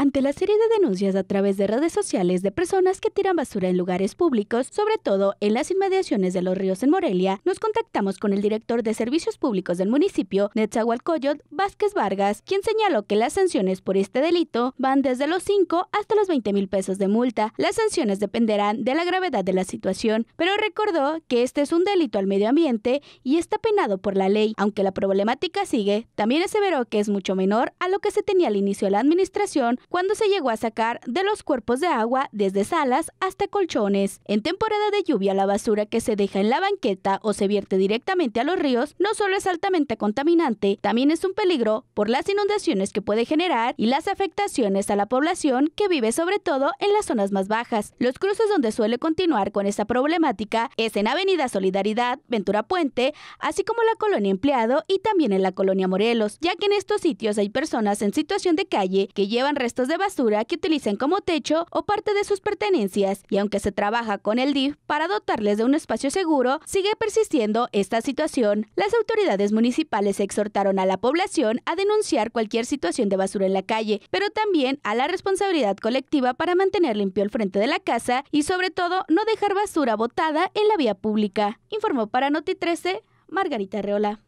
Ante la serie de denuncias a través de redes sociales de personas que tiran basura en lugares públicos, sobre todo en las inmediaciones de los ríos en Morelia, nos contactamos con el director de Servicios Públicos del municipio, Netzahualcoyot Vázquez Vargas, quien señaló que las sanciones por este delito van desde los 5 hasta los 20 mil pesos de multa. Las sanciones dependerán de la gravedad de la situación, pero recordó que este es un delito al medio ambiente y está penado por la ley. Aunque la problemática sigue, también aseveró que es mucho menor a lo que se tenía al inicio de la administración cuando se llegó a sacar de los cuerpos de agua desde salas hasta colchones. En temporada de lluvia, la basura que se deja en la banqueta o se vierte directamente a los ríos no solo es altamente contaminante, también es un peligro por las inundaciones que puede generar y las afectaciones a la población que vive sobre todo en las zonas más bajas. Los cruces donde suele continuar con esta problemática es en Avenida Solidaridad, Ventura Puente, así como la colonia Empleado y también en la colonia Morelos, ya que en estos sitios hay personas en situación de calle que llevan restos de basura que utilicen como techo o parte de sus pertenencias y aunque se trabaja con el DIF para dotarles de un espacio seguro, sigue persistiendo esta situación. Las autoridades municipales exhortaron a la población a denunciar cualquier situación de basura en la calle, pero también a la responsabilidad colectiva para mantener limpio el frente de la casa y sobre todo no dejar basura botada en la vía pública, informó para Noti 13 Margarita Reola.